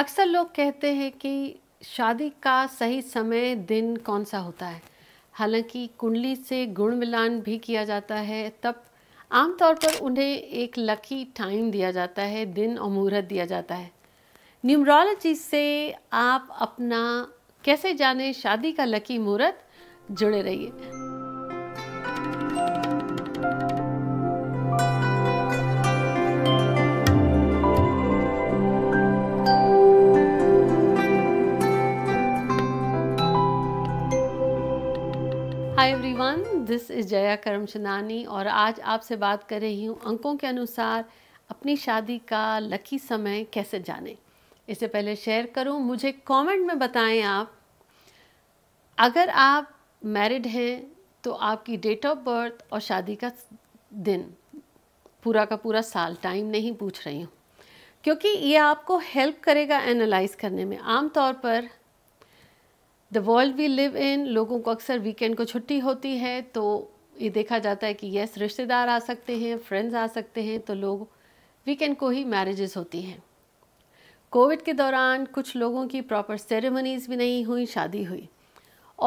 अक्सर लोग कहते हैं कि शादी का सही समय दिन कौन सा होता है हालांकि कुंडली से गुण मिलान भी किया जाता है तब आमतौर पर उन्हें एक लकी टाइम दिया जाता है दिन और मुहूर्त दिया जाता है न्यूमरोलॉजी से आप अपना कैसे जाने शादी का लकी मुहूर्त जुड़े रहिए hi everyone this is Jaya Karamchandani और आज आपसे बात कर रही हूँ अंकों के अनुसार अपनी शादी का लकी समय कैसे जाने इससे पहले शेयर करूँ मुझे कमेंट में बताएं आप अगर आप मैरिड हैं तो आपकी डेट ऑफ बर्थ और शादी का दिन पूरा का पूरा साल टाइम नहीं पूछ रही हूँ क्योंकि ये आपको हेल्प करेगा एनालाइज करने में आमतौर पर the world we live in लोगों को अक्सर वीकेंड को छुट्टी होती है तो ये देखा जाता है कि यस रिश्तेदार आ सकते हैं फ्रेंड्स आ सकते हैं तो लोग वीकेंड को ही मैरिजेस होती हैं कोविड के दौरान कुछ लोगों की प्रॉपर सेरेमनीज़ भी नहीं हुई शादी हुई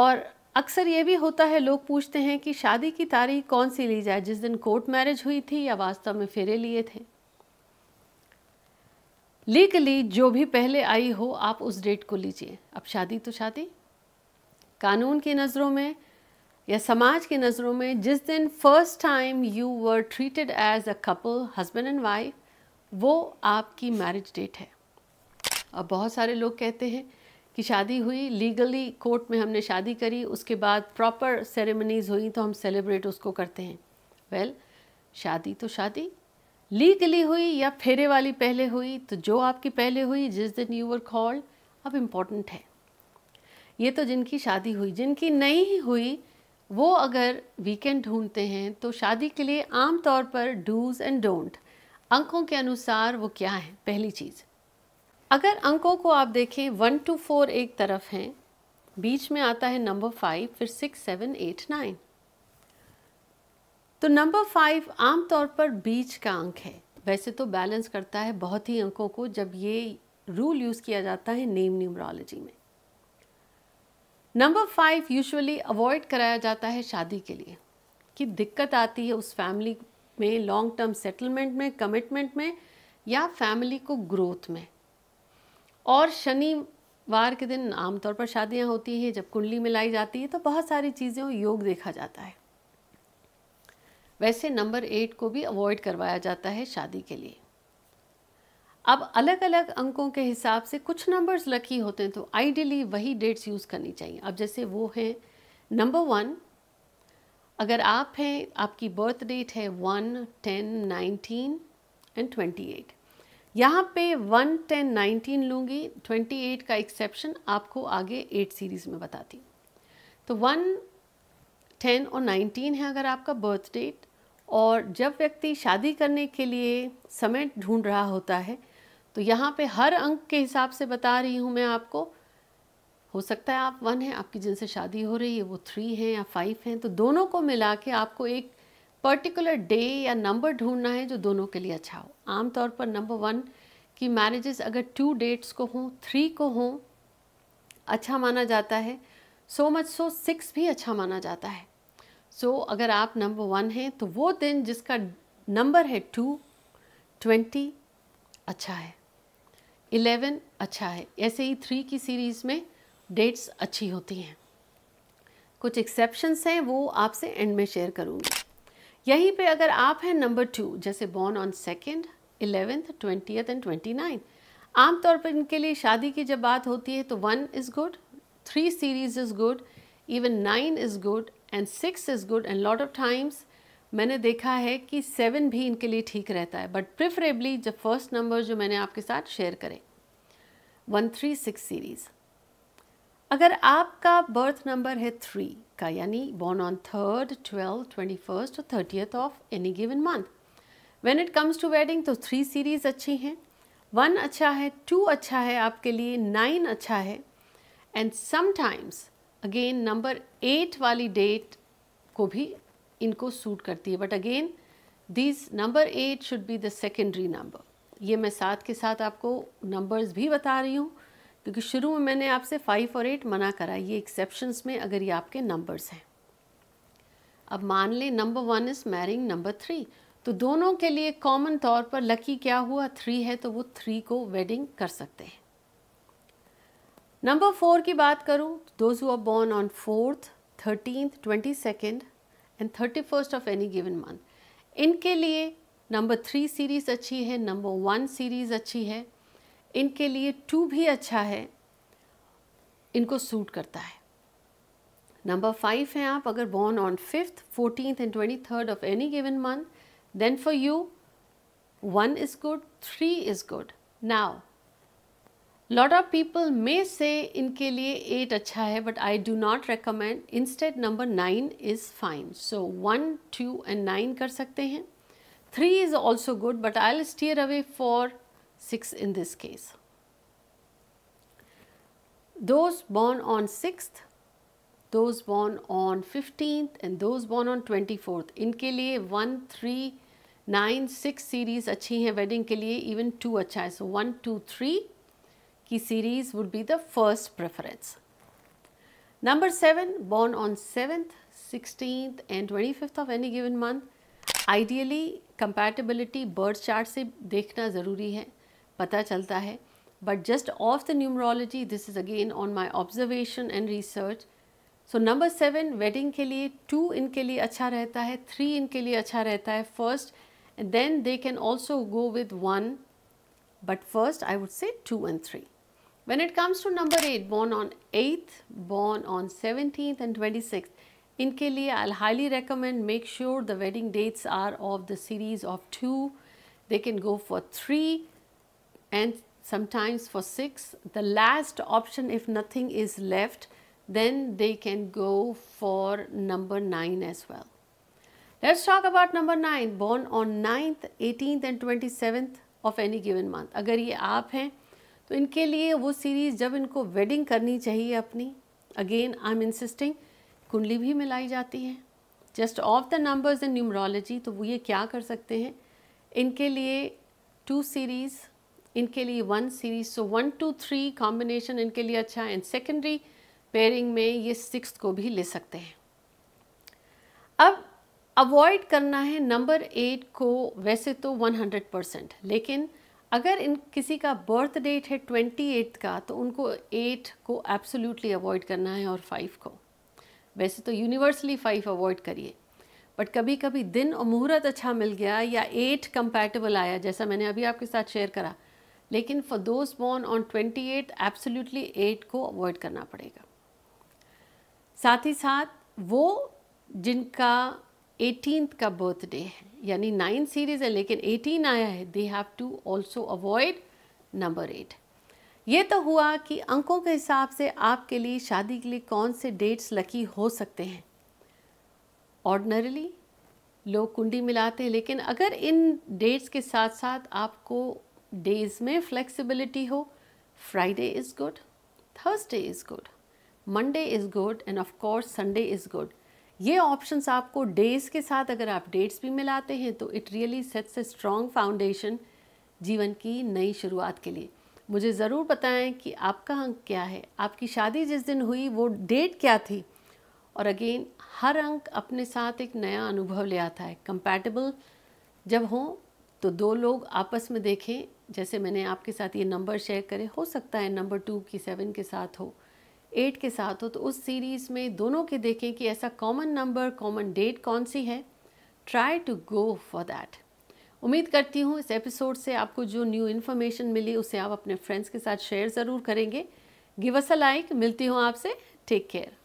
और अक्सर ये भी होता है लोग पूछते हैं कि शादी की तारीख कौन सी ली जाए जिस दिन कोर्ट मैरिज हुई थी या वास्तव में फेरे लिए थे लीगली जो भी पहले आई हो आप उस डेट को लीजिए अब शादी तो शादी कानून की नज़रों में या समाज की नज़रों में जिस दिन first time you were treated as a couple husband and wife वो आपकी मैरिज डेट है अब बहुत सारे लोग कहते हैं कि शादी हुई लीगली कोर्ट में हमने शादी करी उसके बाद प्रॉपर सेरेमनीज़ हुई तो हम सेलिब्रेट उसको करते हैं वेल well, शादी तो शादी लीगली हुई या फेरे वाली पहले हुई तो जो आपकी पहले हुई जिस दिन यू वर कॉल्ड अब इम्पॉर्टेंट है ये तो जिनकी शादी हुई जिनकी नहीं हुई वो अगर वीकेंड ढूंढते हैं तो शादी के लिए आम तौर पर डूज एंड डोंट अंकों के अनुसार वो क्या है पहली चीज़ अगर अंकों को आप देखें वन टू फोर एक तरफ हैं बीच में आता है नंबर फाइव फिर सिक्स सेवन एट नाइन तो नंबर फाइव आमतौर पर बीच का अंक है वैसे तो बैलेंस करता है बहुत ही अंकों को जब ये रूल यूज़ किया जाता है नेम न्यूमरोलॉजी में नंबर फाइव यूजुअली अवॉइड कराया जाता है शादी के लिए कि दिक्कत आती है उस फैमिली में लॉन्ग टर्म सेटलमेंट में कमिटमेंट में या फैमिली को ग्रोथ में और शनिवार के दिन आमतौर पर शादियां होती हैं जब कुंडली में लाई जाती है तो बहुत सारी चीज़ें योग देखा जाता है वैसे नंबर एट को भी अवॉइड करवाया जाता है शादी के लिए अब अलग अलग अंकों के हिसाब से कुछ नंबर्स लकी होते हैं तो आइडियली वही डेट्स यूज़ करनी चाहिए अब जैसे वो हैं नंबर वन अगर आप हैं आपकी बर्थ डेट है one ten nineteen and twenty eight यहाँ पे वन टेन नाइनटीन लूँगी ट्वेंटी एट का एक्सेप्शन आपको आगे एट सीरीज़ में बताती तो वन टेन और नाइनटीन है अगर आपका बर्थ डेट और जब व्यक्ति शादी करने के लिए समय ढूंढ रहा होता है तो यहाँ पे हर अंक के हिसाब से बता रही हूँ मैं आपको हो सकता है आप वन हैं आपकी जिनसे शादी हो रही है वो थ्री हैं या फाइव हैं तो दोनों को मिला के आपको एक पर्टिकुलर डे या नंबर ढूंढना है जो दोनों के लिए अच्छा हो आमतौर पर नंबर वन की मैरिजेस अगर टू डेट्स को हों थ्री को हों अच्छा माना जाता है सो मच सो सिक्स भी अच्छा माना जाता है सो so, अगर आप नंबर वन हैं तो वो दिन जिसका नंबर है टू ट्वेंटी अच्छा है इलेवन अच्छा है ऐसे ही थ्री की सीरीज़ में डेट्स अच्छी होती हैं कुछ एक्सेप्शंस हैं वो आपसे एंड में शेयर करूँगी यहीं पे अगर आप हैं नंबर टू जैसे born on second eleventh twenty and twenty nine आमतौर पर इनके लिए शादी की जब बात होती है तो one is good three series is good even nine is good and six is good and lot of times मैंने देखा है कि सेवन भी इनके लिए ठीक रहता है बट प्रिफरेबली जब फर्स्ट नंबर जो मैंने आपके साथ शेयर करें वन थ्री सिक्स सीरीज़ अगर आपका बर्थ नंबर है थ्री का यानी born on third twelfth twenty first और thirtieth of any given month when it comes to wedding तो थ्री सीरीज़ अच्छी हैं वन अच्छा है टू अच्छा है आपके लिए नाइन अच्छा है and sometimes again number eight वाली डेट को भी इनको सूट करती है but again these number eight should be the secondary number ये मैं साथ के साथ आपको नंबर्स भी बता रही हूँ क्योंकि शुरू में मैंने आपसे फाइव और एट मना करा ये एक्सेप्शंस में अगर ये आपके नंबर्स हैं अब मान लें number one is marrying number three तो दोनों के लिए कॉमन तौर पर लकी क्या हुआ थ्री है तो वो थ्री को वेडिंग कर सकते हैं नंबर फोर की बात करूँ those who are born on fourth thirteen twenty second and thirty first of any given month इनके लिए नंबर थ्री सीरीज़ अच्छी है नंबर वन सीरीज़ अच्छी है इनके लिए टू भी अच्छा है इनको सूट करता है नंबर फाइव है आप अगर born on fifth fourteen and twenty third of any given month then for you one is good three is good now lot of people may say इनके लिए एट अच्छा है but I do not recommend instead number nine is fine so one two and nine कर सकते हैं three is also good but I'll steer away for six in this case those born on six those born on on and those born on twenty fourth इनके लिए one three nine six series अच्छी हैं wedding के लिए even two अच्छा है so one two three की series would be the first preference number seven born on seventh sixteenth and twenty fifth of any given month ideally compatibility birth chart से देखना ज़रूरी है पता चलता है but just of the numerology this is again on my observation and research so number seven wedding के लिए to इनके लिए अच्छा रहता है थ्री इनके लिए अच्छा रहता है first and then they can also go with one but first I would say two and three When it comes to number 8, born on 8th, born on 17th and 26th, इनके I'll highly recommend make sure the wedding dates are of the series of 2, they can go for 3 and sometimes for 6. The last option if nothing is left, then they can go for number 9 as well. Let's talk about number 9, born on 9th, 18th and 27th of any given month. अगर ये आप हैं तो इनके लिए वो series जब इनको वेडिंग करनी चाहिए अपनी अगेन आई एम इंसिस्टिंग कुंडली भी मिलाई जाती है just of the numbers in numerology तो वो ये क्या कर सकते हैं इनके लिए टू सीरीज़ इनके लिए one series so one two three combination इनके लिए अच्छा है एंड सेकेंडरी पेयरिंग में ये सिक्स को भी ले सकते हैं अब अवॉइड करना है नंबर एट को वैसे तो वन हंड्रेड परसेंट लेकिन अगर इन किसी का बर्थ डेट है ट्वेंटी एट का तो उनको एट को एब्सोल्युटली अवॉइड करना है और फाइव को वैसे तो यूनिवर्सली फाइव अवॉइड करिए बट कभी कभी दिन और मुहूर्त अच्छा मिल गया या एट कंपैटिबल आया जैसा मैंने अभी आपके साथ शेयर करा लेकिन for those born on twenty eight absolutely eight को अवॉइड करना पड़ेगा साथ ही साथ वो जिनका एटीन का बर्थडे है यानी नाइन सीरीज़ है लेकिन एटीन आया है they have to also avoid number eight ये तो हुआ कि अंकों के हिसाब से आपके लिए शादी के लिए कौन से डेट्स लकी हो सकते हैं ऑर्डनरली लोग कुंडी मिलाते हैं लेकिन अगर इन डेट्स के साथ साथ आपको डेज में फ्लेक्सिबिलिटी हो Friday is good Thursday is good Monday is good and of course Sunday is good ये ऑप्शंस आपको डेज के साथ अगर आप डेट्स भी मिलाते हैं तो it really sets a strong foundation जीवन की नई शुरुआत के लिए मुझे ज़रूर बताएं कि आपका अंक क्या है आपकी शादी जिस दिन हुई वो डेट क्या थी और अगेन हर अंक अपने साथ एक नया अनुभव ले आता है कंपैटिबल जब हों तो दो लोग आपस में देखें जैसे मैंने आपके साथ ये नंबर शेयर करे हो सकता है नंबर टू की सेवन के साथ हो एट के साथ हो तो उस सीरीज़ में दोनों के देखें कि ऐसा कॉमन नंबर कॉमन डेट कौन सी है try to go for that उम्मीद करती हूँ इस एपिसोड से आपको जो न्यू इन्फॉर्मेशन मिली उसे आप अपने फ्रेंड्स के साथ शेयर ज़रूर करेंगे गिव अस अ लाइक मिलती हूँ आपसे टेक केयर